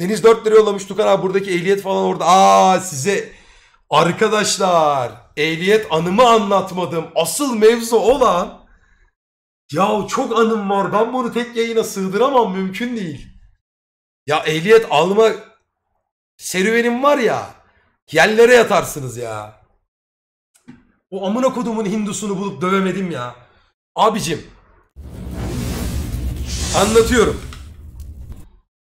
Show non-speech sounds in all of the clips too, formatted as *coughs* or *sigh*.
Deniz 4 lira yollamış Tukan abi buradaki ehliyet falan orada. Aa size arkadaşlar ehliyet anımı anlatmadım. Asıl mevzu olan ya çok anım var ben bunu tek yayına sığdıramam mümkün değil. Ya ehliyet alma serüvenim var ya yerlere yatarsınız ya. O amına kodumun hindusunu bulup dövemedim ya. Abicim anlatıyorum.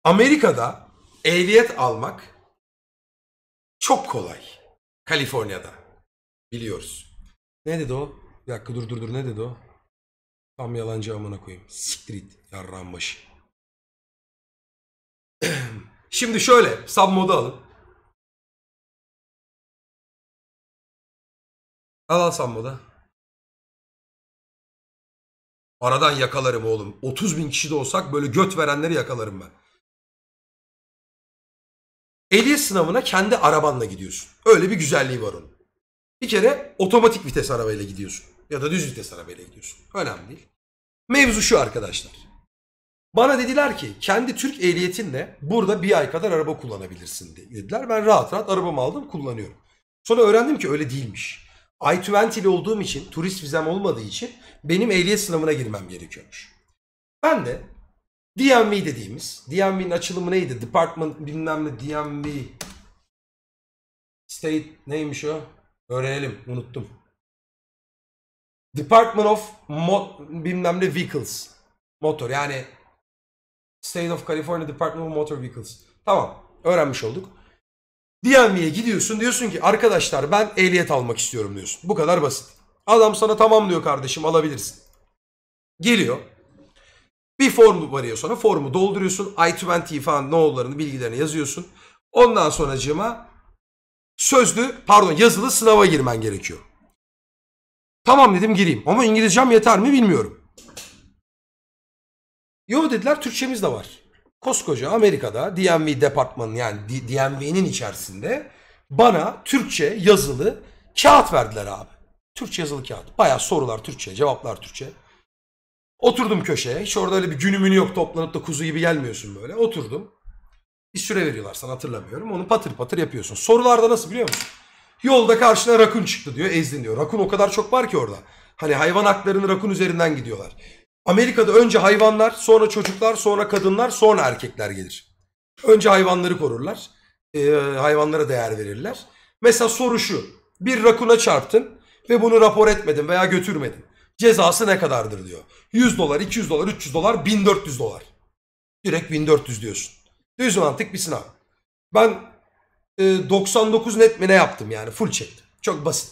Amerika'da ehliyet almak çok kolay. Kaliforniya'da. Biliyoruz. Ne dedi o? Bir dakika dur dur dur ne dedi o? Tam yalancı amına koyayım. Siktir it yarrağın başı. *clears throat* Şimdi şöyle sub modu alın. Al al sub moda. Aradan yakalarım oğlum. 30 bin kişi de olsak böyle göt verenleri yakalarım ben. Ehliyet sınavına kendi arabanla gidiyorsun. Öyle bir güzelliği var onun. Bir kere otomatik vites arabayla gidiyorsun. Ya da düz vites arabayla gidiyorsun. Önemli değil. Mevzu şu arkadaşlar. Bana dediler ki kendi Türk ehliyetinle burada bir ay kadar araba kullanabilirsin dediler. Ben rahat rahat arabamı aldım kullanıyorum. Sonra öğrendim ki öyle değilmiş. I-20'li olduğum için turist vizem olmadığı için benim ehliyet sınavına girmem gerekiyormuş. Ben de DMV dediğimiz. DMV'nin açılımı neydi? Department bilmem ne DMV. State neymiş o? Öğrenelim. Unuttum. Department of Mo bilmem ne Vehicles. Motor yani State of California Department of Motor Vehicles. Tamam. Öğrenmiş olduk. DMV'ye gidiyorsun diyorsun ki arkadaşlar ben ehliyet almak istiyorum diyorsun. Bu kadar basit. Adam sana tamam diyor kardeşim alabilirsin. Geliyor. Bir form varıyor sonra formu dolduruyorsun. I20 falan no'larını bilgilerini yazıyorsun. Ondan sonracığıma sözlü pardon yazılı sınava girmen gerekiyor. Tamam dedim gireyim ama İngilizcem yeter mi bilmiyorum. Yo dediler Türkçemiz de var. Koskoca Amerika'da DMV departmanı yani DMV'nin içerisinde bana Türkçe yazılı kağıt verdiler abi. Türkçe yazılı kağıt. Baya sorular Türkçe, cevaplar Türkçe. Oturdum köşeye. Hiç orada öyle bir günümün yok toplanıp da kuzu gibi gelmiyorsun böyle. Oturdum. Bir süre veriyorlar sana hatırlamıyorum. Onu patır patır yapıyorsun. Sorularda nasıl biliyor musun? Yolda karşına rakun çıktı diyor. Ezdin diyor. Rakun o kadar çok var ki orada. Hani hayvan haklarını rakun üzerinden gidiyorlar. Amerika'da önce hayvanlar, sonra çocuklar, sonra kadınlar, sonra erkekler gelir. Önce hayvanları korurlar. E, hayvanlara değer verirler. Mesela soru şu. Bir rakuna çarptın ve bunu rapor etmedin veya götürmedin. Cezası ne kadardır diyor. 100 dolar, 200 dolar, 300 dolar, 1400 dolar. Direkt 1400 diyorsun. Düz mantık bir sınav. Ben e, 99 net mi ne yaptım yani full çektim. Çok basit.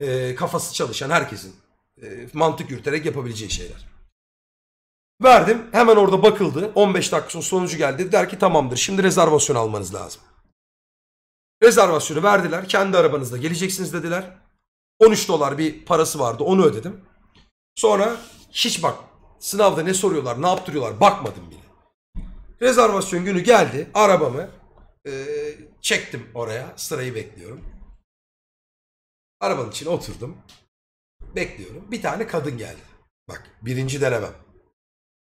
E, kafası çalışan herkesin e, mantık yürüterek yapabileceği şeyler. Verdim. Hemen orada bakıldı. 15 dakika sonra sonucu geldi. Der ki tamamdır. Şimdi rezervasyon almanız lazım. Rezervasyonu verdiler. Kendi arabanızla geleceksiniz dediler. 13 dolar bir parası vardı. Onu ödedim. Sonra hiç bak sınavda ne soruyorlar, ne yaptırıyorlar bakmadım bile. Rezervasyon günü geldi. Arabamı e, çektim oraya. Sırayı bekliyorum. Arabanın içine oturdum. Bekliyorum. Bir tane kadın geldi. Bak birinci denemem.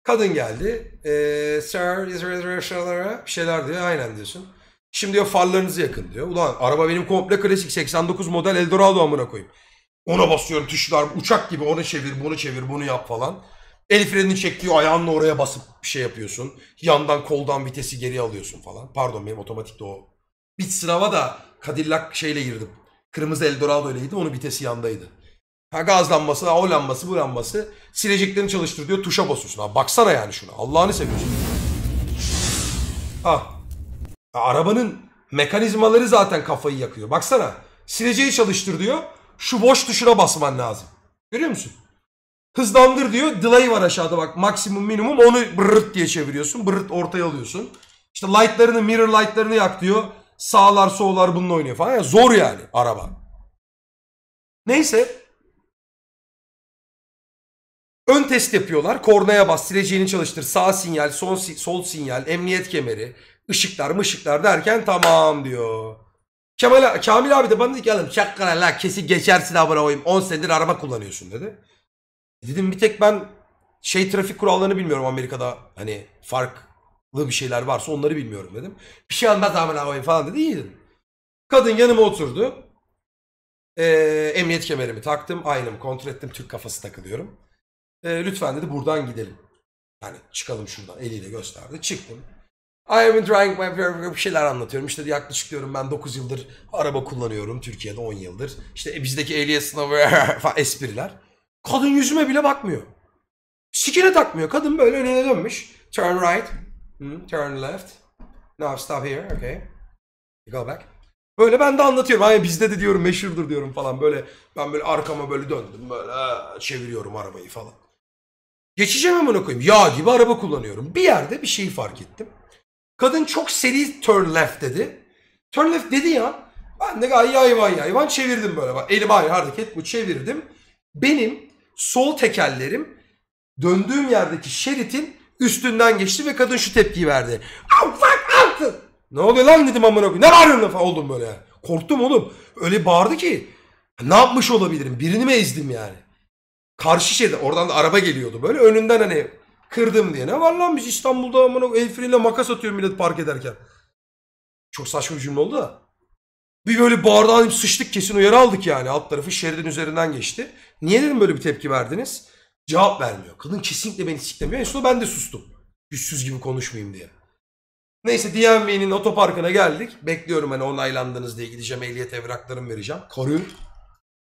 Kadın geldi. E, sir, bir şeyler diyor. Aynen diyorsun. Şimdi diyor farlarınızı yakın diyor. Ulan araba benim komple klasik 89 model Eldorado amına koyayım. Ona basıyorum tuşlar uçak gibi onu çevir bunu çevir bunu yap falan. El frenini çektiği ayağınla oraya basıp bir şey yapıyorsun. Yandan koldan vitesi geri alıyorsun falan. Pardon benim otomatikte o. Bit sınava da Cadillac şeyle girdim. Kırmızı Eldorado ile girdim. Onun vitesi yandaydı. Ha gaz lambası, o lambası, bu lambası. Sileceklerini çalıştır diyor. Tuşa basıyorsun. Ha, baksana yani şuna. Allah'ını seviyorsun. Ha. Arabanın mekanizmaları zaten kafayı yakıyor. Baksana. Sileceği çalıştır diyor şu boş tuşuna basman lazım. Görüyor musun? Hızlandır diyor. Delay var aşağıda bak. Maksimum minimum onu bırırt diye çeviriyorsun. Bırırt ortaya alıyorsun. İşte lightlarını mirror lightlarını yak diyor. Sağlar sollar bununla oynuyor falan. Yani zor yani araba. Neyse. Ön test yapıyorlar. Kornaya bas, sileceğini çalıştır. Sağ sinyal, son, sol sinyal, emniyet kemeri, ışıklar mışıklar derken tamam diyor. Kemal, Kamil abi de bana dedi ki oğlum şakkara la kesin geçersin abone olayım. 10 senedir araba kullanıyorsun dedi. Dedim bir tek ben şey trafik kurallarını bilmiyorum Amerika'da hani farklı bir şeyler varsa onları bilmiyorum dedim. Bir şey anlat amına koyayım falan dedi. İyi dedim. Kadın yanıma oturdu. Ee, emniyet kemerimi taktım. Aynım kontrol ettim. Türk kafası takılıyorum. Ee, lütfen dedi buradan gidelim. Yani çıkalım şuradan eliyle gösterdi. Çıktım. I have been trying my bir şeyler anlatıyorum. İşte yaklaşık diyorum ben 9 yıldır araba kullanıyorum. Türkiye'de 10 yıldır. İşte e, bizdeki ehliyet sınavı *laughs* falan espriler. Kadın yüzüme bile bakmıyor. Sikine takmıyor. Kadın böyle önüne dönmüş. Turn right. Hmm, turn left. Now stop here. Okay. Go back. Böyle ben de anlatıyorum. Hayır bizde de diyorum meşhurdur diyorum falan. Böyle ben böyle arkama böyle döndüm. Böyle çeviriyorum arabayı falan. Geçeceğim hemen koyayım. Yağ gibi araba kullanıyorum. Bir yerde bir şeyi fark ettim. Kadın çok seri turn left dedi. Turn left dedi ya. Ben de gayet hayvan hayvan çevirdim böyle. Bak eli bayağı hareket bu çevirdim. Benim sol tekerlerim döndüğüm yerdeki şeritin üstünden geçti ve kadın şu tepkiyi verdi. Ne oluyor lan dedim amına koyayım. Ne bağırıyorsun lan oldum böyle. Korktum oğlum. Öyle bağırdı ki ne yapmış olabilirim? Birini mi ezdim yani? Karşı şeyde oradan da araba geliyordu böyle. Önünden hani Kırdım diye. Ne var lan biz İstanbul'da amına el freniyle makas atıyor millet park ederken. Çok saçma bir cümle oldu da. Bir böyle bağırdan sıçtık kesin uyarı aldık yani. Alt tarafı şeridin üzerinden geçti. Niye dedim böyle bir tepki verdiniz? Cevap vermiyor. Kadın kesinlikle beni siklemiyor. En sonunda ben de sustum. Güçsüz gibi konuşmayayım diye. Neyse DMV'nin otoparkına geldik. Bekliyorum hani onaylandınız diye gideceğim. Ehliyet evraklarımı vereceğim. Karı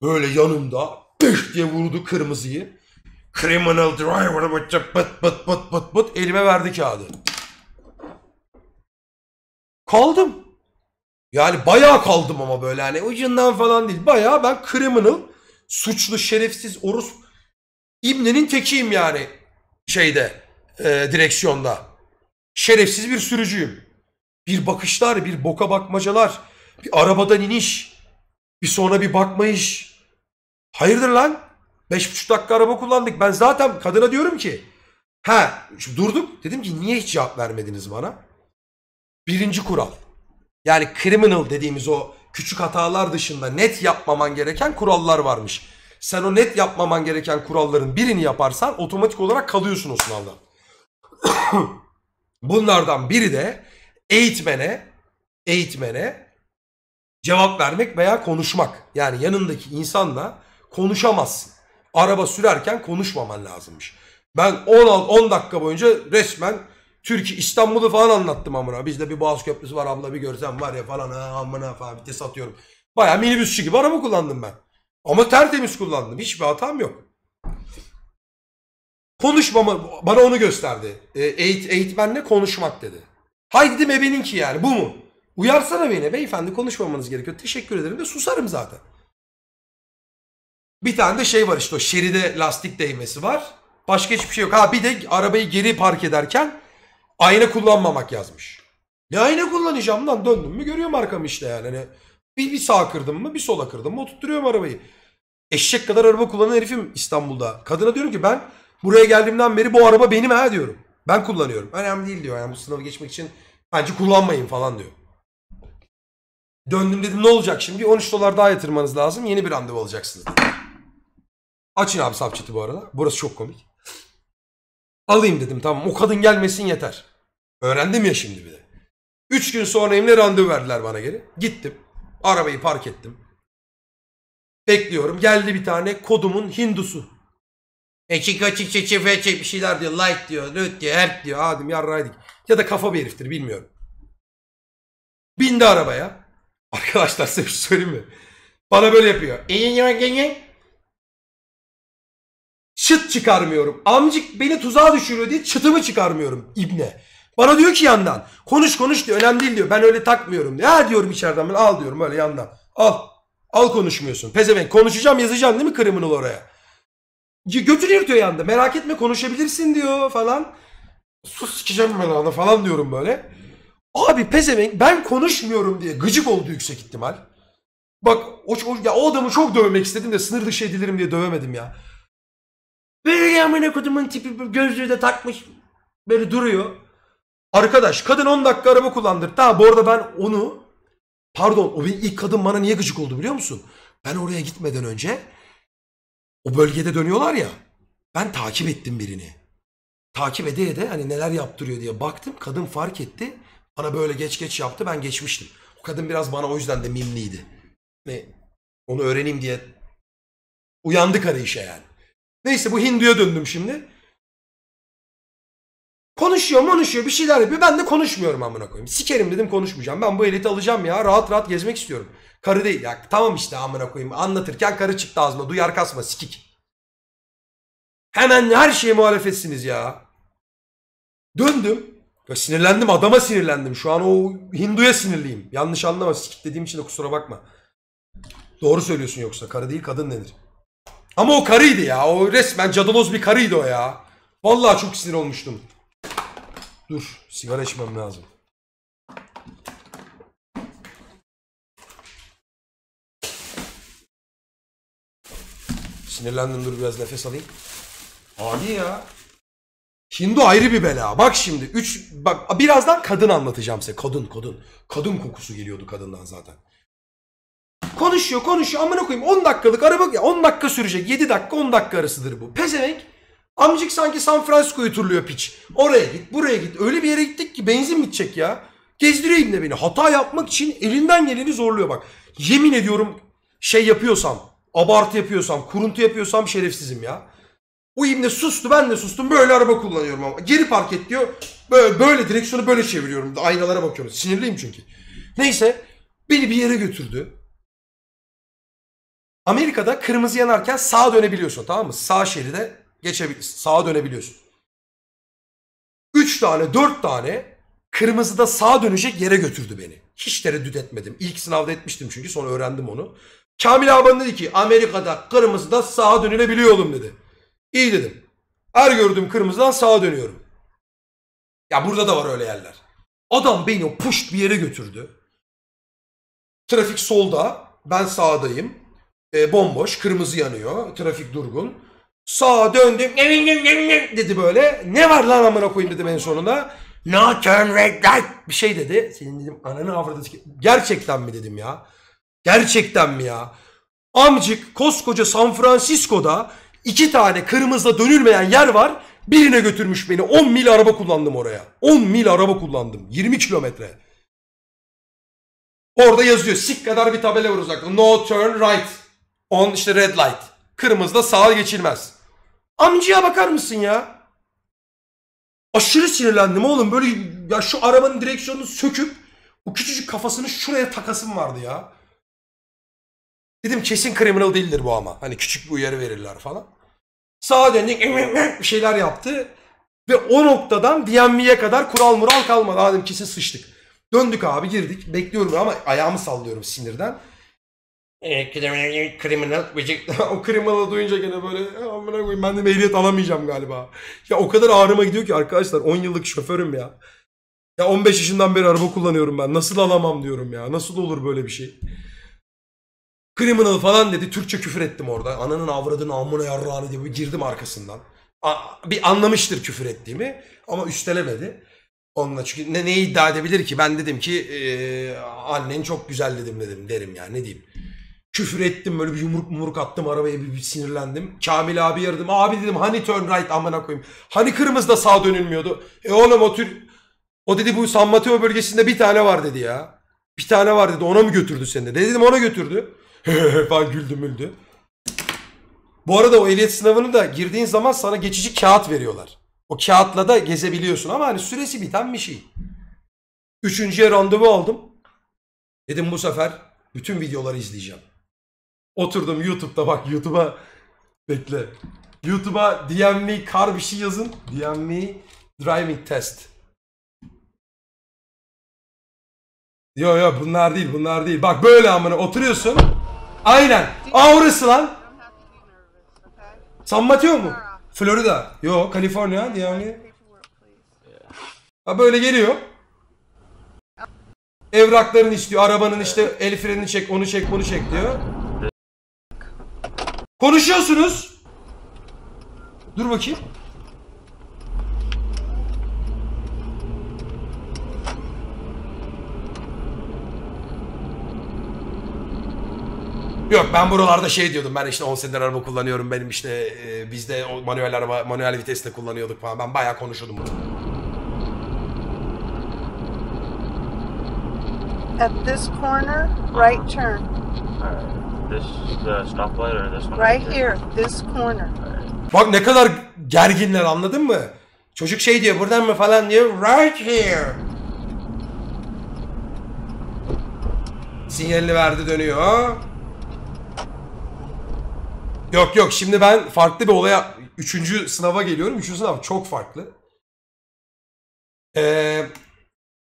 böyle yanımda beş diye vurdu kırmızıyı. Criminal driver bıt bıt bıt bıt bıt bıt elime verdi kağıdı. Kaldım. Yani bayağı kaldım ama böyle hani ucundan falan değil. Bayağı ben criminal, suçlu, şerefsiz, orus İbne'nin tekiyim yani şeyde e, direksiyonda. Şerefsiz bir sürücüyüm. Bir bakışlar, bir boka bakmacalar, bir arabadan iniş, bir sonra bir bakmayış. Hayırdır lan? Beş buçuk dakika araba kullandık. Ben zaten kadına diyorum ki ha durduk. Dedim ki niye hiç cevap vermediniz bana? Birinci kural. Yani criminal dediğimiz o küçük hatalar dışında net yapmaman gereken kurallar varmış. Sen o net yapmaman gereken kuralların birini yaparsan otomatik olarak kalıyorsun o sınavdan. *coughs* Bunlardan biri de eğitmene, eğitmene cevap vermek veya konuşmak. Yani yanındaki insanla konuşamazsın araba sürerken konuşmaman lazımmış. Ben 10, 10 dakika boyunca resmen Türkiye İstanbul'u falan anlattım amına. Bizde bir Boğaz Köprüsü var abla bir görsen var ya falan ha amına falan bir de satıyorum. Baya minibüsçü gibi araba kullandım ben. Ama tertemiz kullandım. Hiçbir hatam yok. Konuşmama bana onu gösterdi. E, eğit, eğitmenle konuşmak dedi. Haydi dedim ebeninki yani bu mu? Uyarsana beni beyefendi konuşmamanız gerekiyor. Teşekkür ederim de susarım zaten. Bir tane de şey var işte o şeride lastik değmesi var. Başka hiçbir şey yok. Ha bir de arabayı geri park ederken ayna kullanmamak yazmış. Ne ayna kullanacağım lan döndüm mü görüyorum arkamı işte yani. Hani bir, bir sağa kırdım mı bir sola kırdım mı oturtturuyorum arabayı. Eşek kadar araba kullanan herifim İstanbul'da. Kadına diyorum ki ben buraya geldiğimden beri bu araba benim ha diyorum. Ben kullanıyorum. Önemli değil diyor yani bu sınavı geçmek için bence kullanmayın falan diyor. Döndüm dedim ne olacak şimdi 13 dolar daha yatırmanız lazım yeni bir randevu alacaksınız. Dedi. Açın abi subchat'i bu arada. Burası çok komik. Alayım dedim tamam o kadın gelmesin yeter. Öğrendim ya şimdi bir de. Üç gün sonra Emre randevu verdiler bana geri. Gittim. Arabayı park ettim. Bekliyorum. Geldi bir tane kodumun Hindusu. Eçik açık çeçe feçe bir şeyler diyor. Light diyor. Lüt diyor. Erk diyor. Adım yarraydık. Ya da kafa bir heriftir bilmiyorum. Bindi arabaya. Arkadaşlar size bir şey söyleyeyim mi? Bana böyle yapıyor çıt çıkarmıyorum. Amcık beni tuzağa düşürüyor diye çıtımı çıkarmıyorum ibne. Bana diyor ki yandan konuş konuş diyor önemli değil diyor ben öyle takmıyorum diyor. Ha diyorum içeriden ben al diyorum böyle yandan al. Al konuşmuyorsun. Pezevenk konuşacağım yazacağım değil mi criminal oraya? Götür diyor yanında merak etme konuşabilirsin diyor falan. Sus sikeceğim ben ona falan diyorum böyle. Abi pezevenk ben konuşmuyorum diye gıcık oldu yüksek ihtimal. Bak o, o, ya o adamı çok dövmek istedim de sınır dışı edilirim diye dövemedim ya. Böyle amına kodumun tipi gözlüğü de takmış. Böyle duruyor. Arkadaş kadın 10 dakika araba kullandırdı. Ha bu arada ben onu pardon o benim ilk kadın bana niye gıcık oldu biliyor musun? Ben oraya gitmeden önce o bölgede dönüyorlar ya. Ben takip ettim birini. Takip ede ede hani neler yaptırıyor diye baktım. Kadın fark etti. Bana böyle geç geç yaptı. Ben geçmiştim. O kadın biraz bana o yüzden de mimliydi. Ne? Onu öğreneyim diye uyandık arayışa yani. Neyse bu Hindu'ya döndüm şimdi. Konuşuyor konuşuyor bir şeyler yapıyor. Ben de konuşmuyorum amına koyayım. Sikerim dedim konuşmayacağım. Ben bu eliti alacağım ya. Rahat rahat gezmek istiyorum. Karı değil ya. Tamam işte amına koyayım. Anlatırken karı çıktı ağzına Duyar kasma sikik. Hemen her şeye muhalefetsiniz ya. Döndüm. Ya sinirlendim adama sinirlendim. Şu an o Hindu'ya sinirliyim. Yanlış anlama sikik dediğim için de kusura bakma. Doğru söylüyorsun yoksa. Karı değil kadın denir. Ama o karıydı ya. O resmen cadaloz bir karıydı o ya. Vallahi çok sinir olmuştum. Dur sigara içmem lazım. Sinirlendim dur biraz nefes alayım. Abi ya. Hindu ayrı bir bela. Bak şimdi üç bak birazdan kadın anlatacağım size. Kadın kadın. Kadın kokusu geliyordu kadından zaten. Konuşuyor konuşuyor amına koyayım 10 dakikalık araba ya 10 dakika sürecek 7 dakika 10 dakika arasıdır bu. Pezevenk amcık sanki San Francisco'yu turluyor piç. Oraya git buraya git öyle bir yere gittik ki benzin bitecek ya. Gezdireyim de beni hata yapmak için elinden geleni zorluyor bak. Yemin ediyorum şey yapıyorsam abartı yapıyorsam kuruntu yapıyorsam şerefsizim ya. O imle sustu ben de sustum böyle araba kullanıyorum ama. Geri park et diyor. Böyle, böyle direksiyonu böyle çeviriyorum. Aynalara bakıyorum. Sinirliyim çünkü. Neyse beni bir yere götürdü. Amerika'da kırmızı yanarken sağa dönebiliyorsun tamam mı? Sağ şeride geçebilirsin. Sağa dönebiliyorsun. 3 tane 4 tane kırmızıda sağa dönecek yere götürdü beni. Hiç tereddüt etmedim. İlk sınavda etmiştim çünkü sonra öğrendim onu. Kamil abim dedi ki Amerika'da kırmızıda sağa dönülebiliyor oğlum dedi. İyi dedim. Her gördüğüm kırmızıdan sağa dönüyorum. Ya burada da var öyle yerler. Adam beni o puşt bir yere götürdü. Trafik solda. Ben sağdayım. E, bomboş, kırmızı yanıyor, trafik durgun. Sağa döndüm, dedi böyle. Ne var lan amına koyayım dedim en sonunda. No turn red light bir şey dedi. Senin dedim ananı avradı. Gerçekten mi dedim ya? Gerçekten mi ya? Amcık koskoca San Francisco'da iki tane kırmızıda dönülmeyen yer var. Birine götürmüş beni. 10 mil araba kullandım oraya. 10 mil araba kullandım. 20 kilometre. Orada yazıyor. Sik kadar bir tabela var uzakta. No turn right. On işte red light. Kırmızıda sağa geçilmez. Amcaya bakar mısın ya? Aşırı sinirlendim oğlum. Böyle ya şu arabanın direksiyonunu söküp o küçücük kafasını şuraya takasım vardı ya. Dedim kesin criminal değildir bu ama. Hani küçük bir uyarı verirler falan. Sağa döndük bir şeyler yaptı. Ve o noktadan DMV'ye kadar kural mural kalmadı. Adem kesin sıçtık. Döndük abi girdik. Bekliyorum ama ayağımı sallıyorum sinirden e, criminal şey- *laughs* o criminal duyunca gene böyle amına koyayım ben de bir alamayacağım galiba. Ya o kadar ağrıma gidiyor ki arkadaşlar 10 yıllık şoförüm ya. Ya 15 yaşından beri araba kullanıyorum ben. Nasıl alamam diyorum ya. Nasıl olur böyle bir şey? Criminal falan dedi. Türkçe küfür ettim orada. Ananın avradını amına yarrağını diye bir girdim arkasından. bir anlamıştır küfür ettiğimi ama üstelemedi. Onunla çünkü ne, ne iddia edebilir ki? Ben dedim ki e, annen çok güzel dedim dedim derim yani ne diyeyim. Küfür ettim böyle bir yumruk yumruk attım arabaya bir, bir sinirlendim. Kamil abi yaradım. Abi dedim hani turn right amına koyayım. Hani kırmızıda sağ dönülmüyordu. E oğlum o tür... O dedi bu San Mateo bölgesinde bir tane var dedi ya. Bir tane var dedi ona mı götürdü seni dedi. Dedim ona götürdü. *laughs* falan güldü müldü. Bu arada o ehliyet sınavını da girdiğin zaman sana geçici kağıt veriyorlar. O kağıtla da gezebiliyorsun ama hani süresi biten bir şey. Üçüncüye randevu aldım. Dedim bu sefer bütün videoları izleyeceğim. Oturdum YouTube'da bak YouTube'a bekle. YouTube'a DMV kar bir şey yazın. DMV driving test. Yo yo bunlar değil bunlar değil. Bak böyle amına oturuyorsun. Aynen. Aa lan. San Mateo mu? Florida. Yo Kaliforniya DMV. Ha böyle geliyor. Evrakların istiyor. Arabanın işte el frenini çek onu çek bunu çek diyor. Konuşuyorsunuz. Dur bakayım. Yok ben buralarda şey diyordum ben işte 10 senedir araba kullanıyorum benim işte e, bizde o manuel araba manuel viteste kullanıyorduk falan ben bayağı konuşuyordum bunu. At this corner right turn this the stoplight or this one? Right şey here, this corner. Bak ne kadar gerginler anladın mı? Çocuk şey diyor buradan mı falan diyor. Right here. Sinyalini verdi dönüyor. Yok yok şimdi ben farklı bir olaya üçüncü sınava geliyorum. Üçüncü sınav çok farklı. Ee,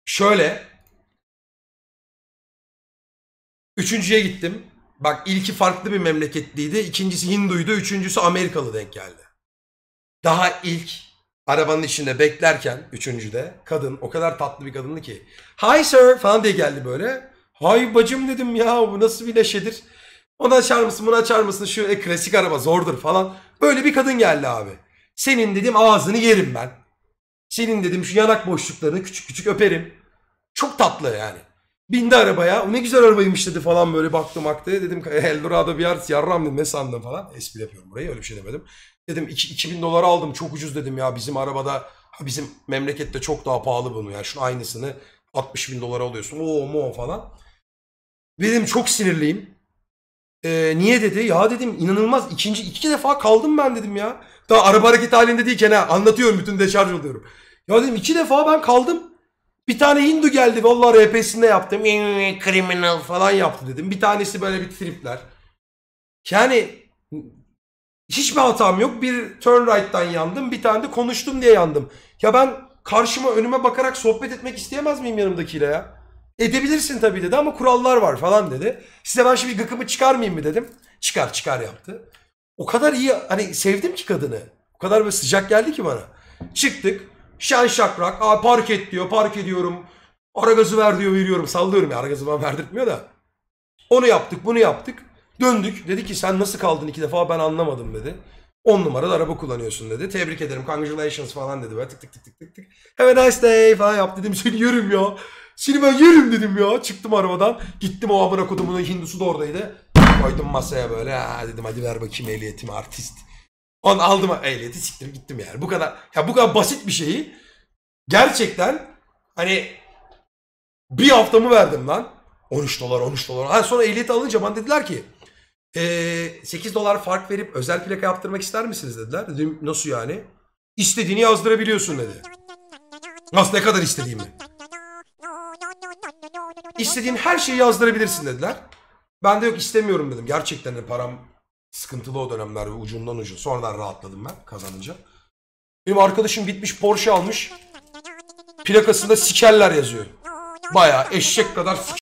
şöyle. Üçüncüye gittim. Bak ilki farklı bir memleketliydi. ikincisi Hinduydu. Üçüncüsü Amerikalı denk geldi. Daha ilk arabanın içinde beklerken üçüncüde kadın o kadar tatlı bir kadındı ki. Hi sir falan diye geldi böyle. Hay bacım dedim ya bu nasıl bir leşedir. Onu açar mısın bunu açar mısın şu e, klasik araba zordur falan. Böyle bir kadın geldi abi. Senin dedim ağzını yerim ben. Senin dedim şu yanak boşluklarını küçük küçük öperim. Çok tatlı yani. Bindi arabaya. O ne güzel arabaymış dedi falan böyle baktım aktı. Dedim e, Eldorado bir art yarram dedim. Ne sandın falan. Espri yapıyorum burayı öyle bir şey demedim. Dedim 2000 dolara aldım çok ucuz dedim ya bizim arabada bizim memlekette çok daha pahalı bunu yani şunun aynısını 60 bin dolara alıyorsun o mo falan. Dedim çok sinirliyim. Ee, niye dedi? Ya dedim inanılmaz ikinci iki defa kaldım ben dedim ya. Daha araba hareket halinde değilken ha anlatıyorum bütün deşarj oluyorum. Ya dedim iki defa ben kaldım. Bir tane Hindu geldi valla RP'sinde yaptım. Ee, criminal falan yaptı dedim. Bir tanesi böyle bir tripler. Yani hiç hiçbir hatam yok. Bir turn right'tan yandım. Bir tane de konuştum diye yandım. Ya ben karşıma önüme bakarak sohbet etmek isteyemez miyim yanımdakiyle ya? Edebilirsin tabii dedi ama kurallar var falan dedi. Size ben şimdi gıkımı çıkarmayayım mı dedim. Çıkar çıkar yaptı. O kadar iyi hani sevdim ki kadını. O kadar böyle sıcak geldi ki bana. Çıktık. Şen şakrak. Aa, park et diyor. Park ediyorum. Ara gazı ver diyor veriyorum. Sallıyorum ya. Ara gazı bana verdirtmiyor da. Onu yaptık bunu yaptık. Döndük. Dedi ki sen nasıl kaldın iki defa ben anlamadım dedi. 10 numaralı araba kullanıyorsun dedi. Tebrik ederim. Congratulations falan dedi. Böyle tık tık tık tık tık tık. Have a nice day falan yap dedim. Seni yerim ya. Seni ben yerim dedim ya. Çıktım arabadan. Gittim o amına kodumun Hindusu da oradaydı. Koydum masaya böyle. Ha, dedim hadi ver bakayım ehliyetimi artist. On aldım ehliyeti siktim gittim yani. Bu kadar ya bu kadar basit bir şeyi gerçekten hani bir haftamı verdim lan. 13 dolar 13 dolar. Ha sonra ehliyeti alınca bana dediler ki e, ee, 8 dolar fark verip özel plaka yaptırmak ister misiniz dediler. Dedim nasıl yani? İstediğini yazdırabiliyorsun dedi. Nasıl ne kadar istediğimi. İstediğin her şeyi yazdırabilirsin dediler. Ben de yok istemiyorum dedim. Gerçekten de param Sıkıntılı o dönemler ucundan ucu. Sonradan rahatladım ben kazanınca. Benim arkadaşım gitmiş Porsche almış. Plakasında sikerler yazıyor. Baya eşek kadar